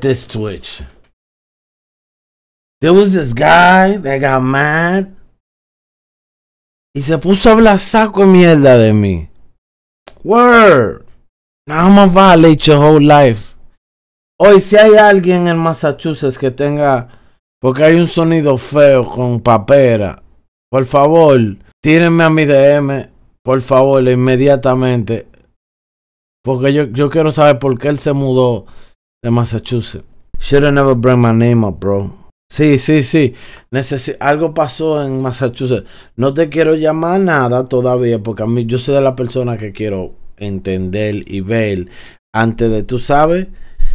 this Twitch. There was this guy that got mad. Y se puso a hablar saco de mierda de mí. Word. Now I'm gonna violate your whole life. Hoy, si hay alguien en Massachusetts que tenga. Porque hay un sonido feo con papera. Por favor, tírenme a mi DM. Por favor, inmediatamente. Porque yo, yo quiero saber por qué él se mudó de Massachusetts. Should I never bring my name up, bro. Sí, sí, sí. algo pasó en Massachusetts. No te quiero llamar nada todavía porque a mí yo soy de la persona que quiero entender y ver antes de, tú sabes.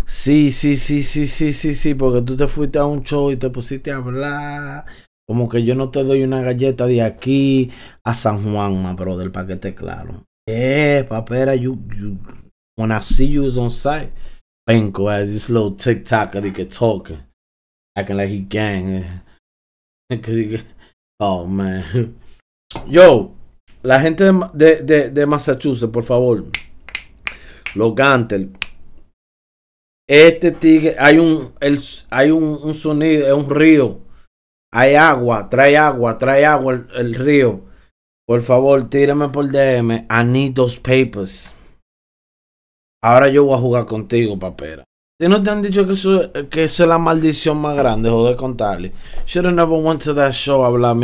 Sí, sí, sí, sí, sí, sí, sí, porque tú te fuiste a un show y te pusiste a hablar. Como que yo no te doy una galleta de aquí a San Juan, brother... Para que paquete claro. Eh, papera, you, you, when I see you on site. Benko has this little TikToker that talk talking, acting like he gang. oh man. Yo, la gente de, de, de Massachusetts, por favor. Los Gantel. Este tigre, hay un, el, hay un, sonido, es un río. Hay agua, trae agua, trae agua el, río. Por favor, tírame por DM. I need papers ahora yo voy a jugar contigo, papera. Si no te han dicho que eso, que es la maldición más grande, joder, contarle. Should have never went to that show, hablar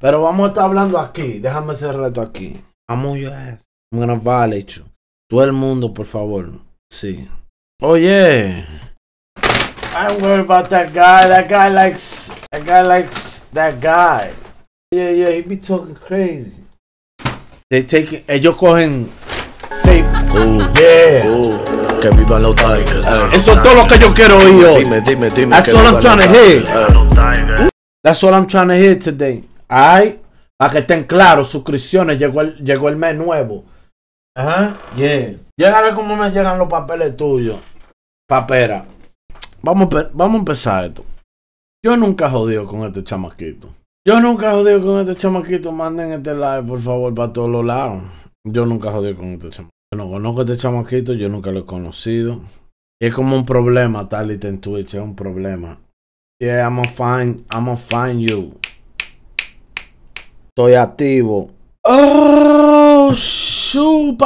Pero vamos a estar hablando aquí. Déjame ese reto aquí. I'm on your ass. I'm gonna violate you. Todo el mundo, por favor. Sí. Oye. Oh, yeah. I'm worried about that guy. That guy likes. That guy likes that guy. Yeah, yeah, he be talking crazy. They take. Ellos cogen Uh, uh, que los eh. Eso es todo lo que yo quiero oír Dime, dime, dime. That's all I'm trying to eh. That's I'm trying to hear today. Para que estén claros, suscripciones. Llegó el, llegó el mes nuevo. Ajá. Llegaré como me llegan los papeles tuyos. Papera. Vamos, vamos a empezar esto. Yo nunca jodido con este chamaquito. Yo nunca jodido con este chamaquito. Manden este live por favor, para todos los lados. Yo nunca jodí con este chamaquito. Yo no conozco a este chamoquito, yo nunca lo he conocido. es como un problema, Talit en Twitch, es un problema. Yeah, I'm find, I'm find you. Estoy activo. Oh, shoot.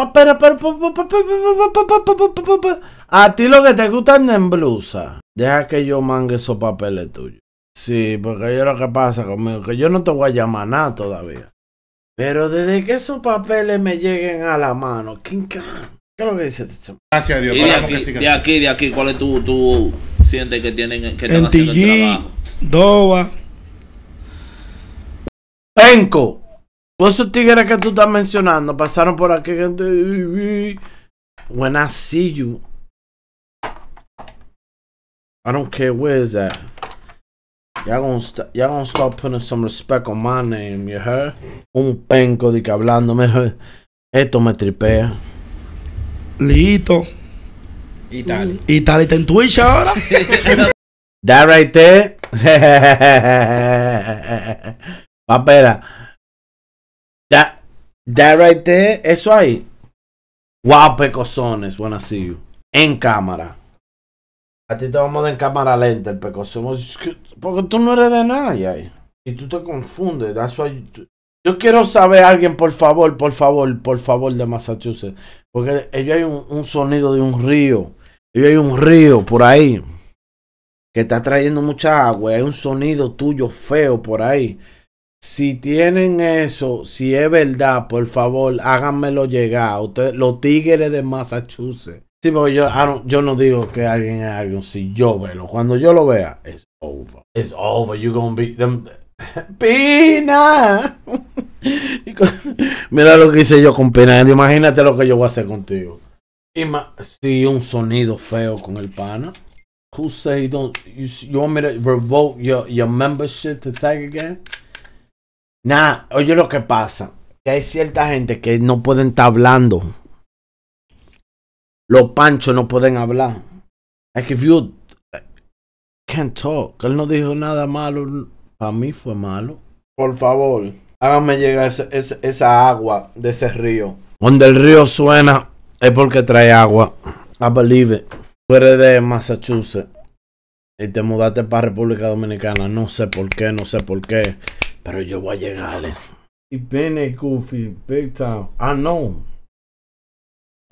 A ti lo que te gusta gustan en blusa. Deja que yo mangue esos papeles tuyos. Sí, porque yo lo que pasa conmigo, que yo no te voy a llamar nada todavía. Pero desde que esos papeles me lleguen a la mano, ¿qué es lo que dice este Gracias a Dios. de aquí, de aquí, ¿cuál es tu, tu sientes que tienen que están haciendo el trabajo? Doba. Todos esos tigres que tú estás mencionando pasaron por aquí. Gente. When I see you, I don't care where is that. Y'all gonna, st gonna, start putting some respect on my name, you heard? Un penco de que mejor Esto me tripea. Lito. Italy. Italy está en Twitch ahora. That right there. Papera. That, that right there. Eso ahí. Guapecosones. Wanna see you. En cámara. A ti te vamos de en cámara lenta, el peco. Somos... Porque tú no eres de nadie. Y tú te confundes. Yo quiero saber a alguien, por favor, por favor, por favor, de Massachusetts. Porque ellos hay un, sonido de un río. Ellos hay un río por ahí. Que está trayendo mucha agua. Hay un sonido tuyo feo por ahí. Si tienen eso, si es verdad, por favor, háganmelo llegar. los tigres de Massachusetts. Sí, porque yo, no, yo no digo que alguien es alguien si yo veo. Cuando yo lo vea, it's over. It's over. You're to be ¡Pina! Mira lo que hice yo con Pina. Imagínate lo que yo voy a hacer contigo. Y si un sonido feo con el pana. Who say you don't you, want me to revoke your, your membership to tag again? Nah, oye lo que pasa. Que hay cierta gente que no pueden estar hablando los panchos no pueden hablar. que if you can't talk. Él no dijo nada malo. Para mí fue malo. Por favor, hágame llegar esa, agua de ese río. Donde el río suena es porque trae agua. I believe it. Tú de Massachusetts y te mudaste para República Dominicana. No sé por qué, no sé por qué. Pero yo voy a llegarle. Y Pene Goofy, Big Time. I know.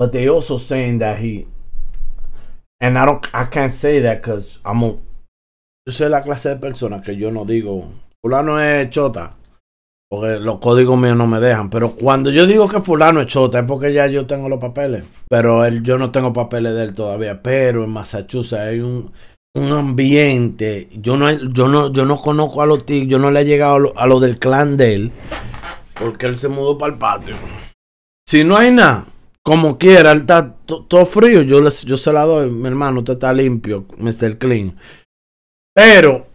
But they also saying that he, and I don't, I can't say that because I'm yo soy la clase de persona que yo no digo, fulano es chota, porque los códigos míos no me dejan. Pero cuando yo digo que fulano es chota es porque ya yo tengo los papeles. Pero él, yo no tengo papeles de él todavía. Pero en Massachusetts hay un, un ambiente. Yo no, yo no, yo no conozco a los tigres, yo no le he llegado a lo del clan de él, porque él se mudó para el patio. Si no hay nada, como quiera, él está todo frío, yo, les, yo se la doy, mi hermano, usted está limpio, Mr. Clean. Pero,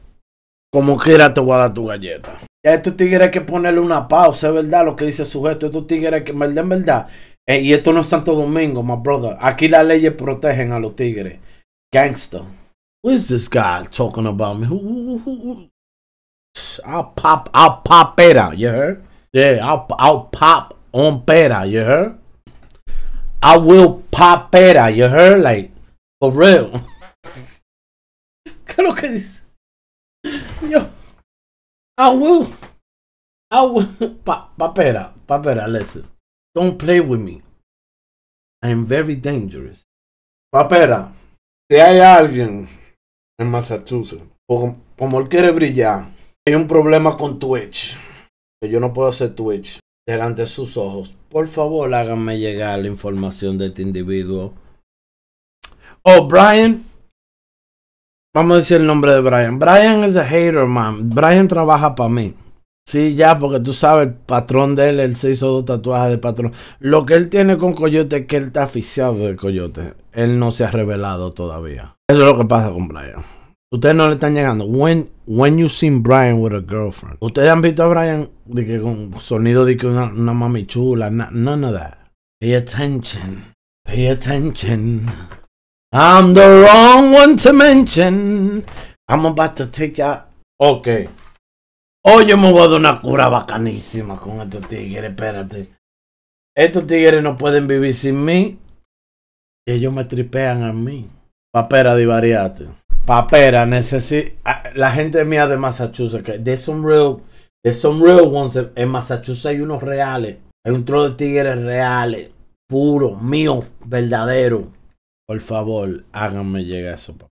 como quiera, te voy a dar tu galleta. A estos tigres hay que ponerle una pausa, es verdad lo que dice el sujeto. Estos tigres, que, en verdad, verdad. Eh, y esto no es Santo Domingo, my brother. Aquí las leyes protegen a los tigres. Gangster. Who is this guy talking about me? I'll pop, I'll pop pera, you Yeah, I'll, pop on pera, you I will papera, You heard? Like, for real. ¿Qué es lo que dice? Yo. I will. I will. Pa, papera. Papera, listen. Don't play with me. I am very dangerous. Papera. Si hay alguien en Massachusetts, como, como él quiere brillar, hay un problema con Twitch. Que yo no puedo hacer Twitch delante de sus ojos. Por favor, háganme llegar la información de este individuo. Oh, Brian. Vamos a decir el nombre de Brian. Brian es el hater, man. Brian trabaja para mí. Sí, ya, porque tú sabes, el patrón de él, él se hizo dos tatuajes de patrón. Lo que él tiene con Coyote es que él está aficiado de Coyote. Él no se ha revelado todavía. Eso es lo que pasa con Brian. Ustedes no le están llegando. When, when you seen Brian with a girlfriend. Ustedes han visto a Brian de que con sonido de que una, mami chula. nada. none of that. Pay attention. Pay attention. I'm the wrong one to mention. I'm about to take ya. Ok. Hoy yo me voy a dar una cura bacanísima con estos tigres. Espérate. Estos tigres no pueden vivir sin mí. Y ellos me tripean a mí. Papera de variate. Papera, necesito. La gente mía de Massachusetts, que there's some real, real ones. En Massachusetts hay unos reales. Hay un tro de tigres reales, puro, mío, verdadero. Por favor, háganme llegar eso. papel.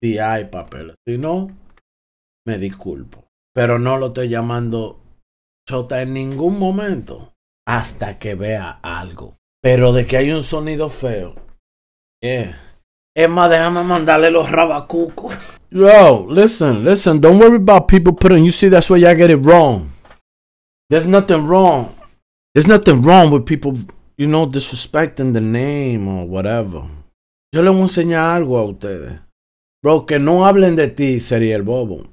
Si hay papel, Si no, me disculpo. Pero no lo estoy llamando chota en ningún momento. Hasta que vea algo. Pero de que hay un sonido feo. Yeah. Es más, déjame mandarle los rabacucos. Yo, listen, listen. Don't worry about people putting. You see, that's why y'all get it wrong. There's nothing wrong. There's nothing wrong with people, you know, disrespecting the name or whatever. Yo le voy a enseñar algo a ustedes. Bro, que no hablen de ti, sería el bobo.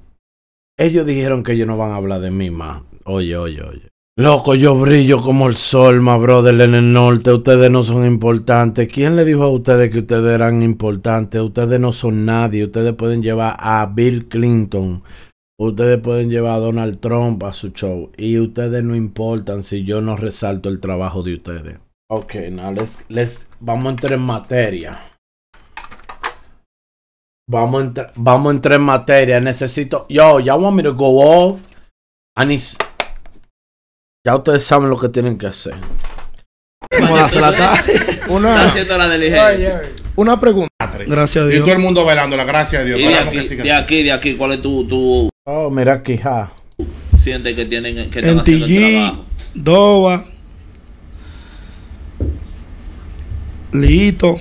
Ellos dijeron que ellos no van a hablar de mí más. Oye, oye, oye. Loco, yo brillo como el sol, ma brother, en el norte. Ustedes no son importantes. ¿Quién le dijo a ustedes que ustedes eran importantes? Ustedes no son nadie. Ustedes pueden llevar a Bill Clinton. Ustedes pueden llevar a Donald Trump a su show. Y ustedes no importan si yo no resalto el trabajo de ustedes. Ok, now les, les vamos a entrar en materia. Vamos a, entrar, vamos a en materia. Necesito. Yo, ya want me to go off? Ya ustedes saben lo que tienen que hacer. Una, haciendo la diligencia. Una pregunta. Gracias a Dios. Y todo el mundo velando, gracias a Dios. de aquí, de aquí, ¿cuál es tu, tu... Oh, mira aquí, ja. Siente que tienen que En TG, Dova, Lito.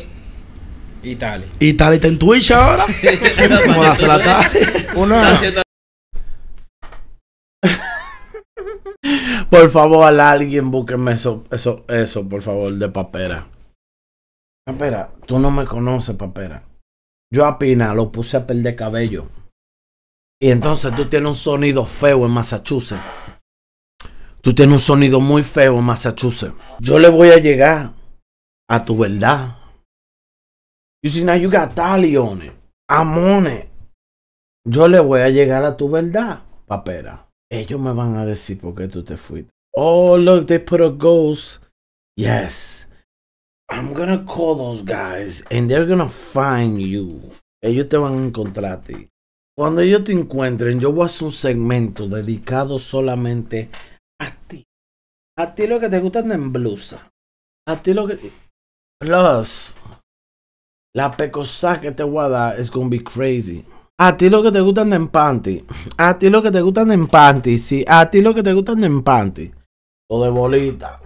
Italia. Italia está en Twitch ahora. Vamos a la Una. Por favor, a alguien búsqueme eso, eso, eso, por favor, de papera. Papera, tú no me conoces, papera. Yo a Pina lo puse a perder cabello. Y entonces tú tienes un sonido feo en Massachusetts. Tú tienes un sonido muy feo en Massachusetts. Yo le voy a llegar a tu verdad. You see, now you got on Yo le voy a llegar a tu verdad, papera. Ellos me van a decir por qué tú te fuiste. Oh, look, they put a ghost. Yes. I'm gonna call those guys and they're gonna find you. Ellos te van a encontrar a ti. Cuando ellos te encuentren, yo voy a hacer un segmento dedicado solamente a ti. A ti lo que te gustan en blusa. A ti lo que. Plus, la pecosa que te voy a dar es gonna be crazy. A ti lo que te gustan en panty. A ti lo que te gustan en panty. Sí, a ti lo que te gustan en panty. O de bolita.